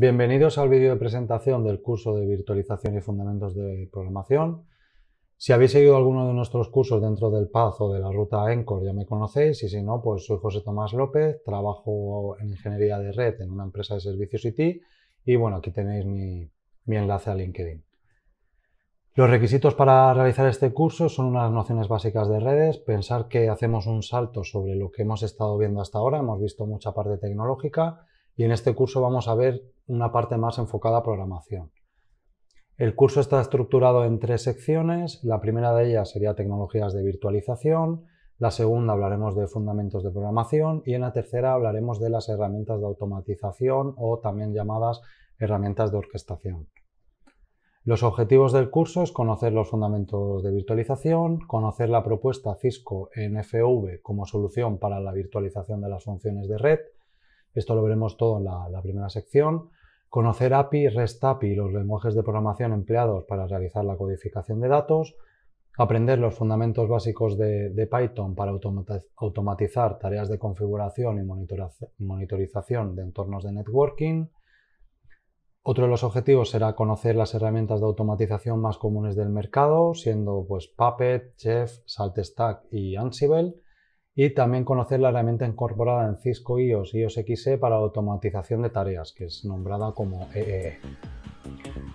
Bienvenidos al vídeo de presentación del curso de virtualización y fundamentos de programación. Si habéis seguido alguno de nuestros cursos dentro del PAZ o de la ruta ENCOR ya me conocéis y si no, pues soy José Tomás López, trabajo en ingeniería de red en una empresa de servicios IT y bueno, aquí tenéis mi, mi enlace a LinkedIn. Los requisitos para realizar este curso son unas nociones básicas de redes, pensar que hacemos un salto sobre lo que hemos estado viendo hasta ahora, hemos visto mucha parte tecnológica y en este curso vamos a ver una parte más enfocada a programación. El curso está estructurado en tres secciones. La primera de ellas sería tecnologías de virtualización, la segunda hablaremos de fundamentos de programación y en la tercera hablaremos de las herramientas de automatización o también llamadas herramientas de orquestación. Los objetivos del curso es conocer los fundamentos de virtualización, conocer la propuesta Cisco NFV como solución para la virtualización de las funciones de red, esto lo veremos todo en la, primera sección. Conocer API, REST API y los lenguajes de programación empleados para realizar la codificación de datos. Aprender los fundamentos básicos de, de Python para automatizar tareas de configuración y monitorización de entornos de networking. Otro de los objetivos será conocer las herramientas de automatización más comunes del mercado, siendo pues, Puppet, Chef, SaltStack y Ansible y también conocer la herramienta incorporada en Cisco IOS IOS XE para automatización de tareas, que es nombrada como EEE. E e.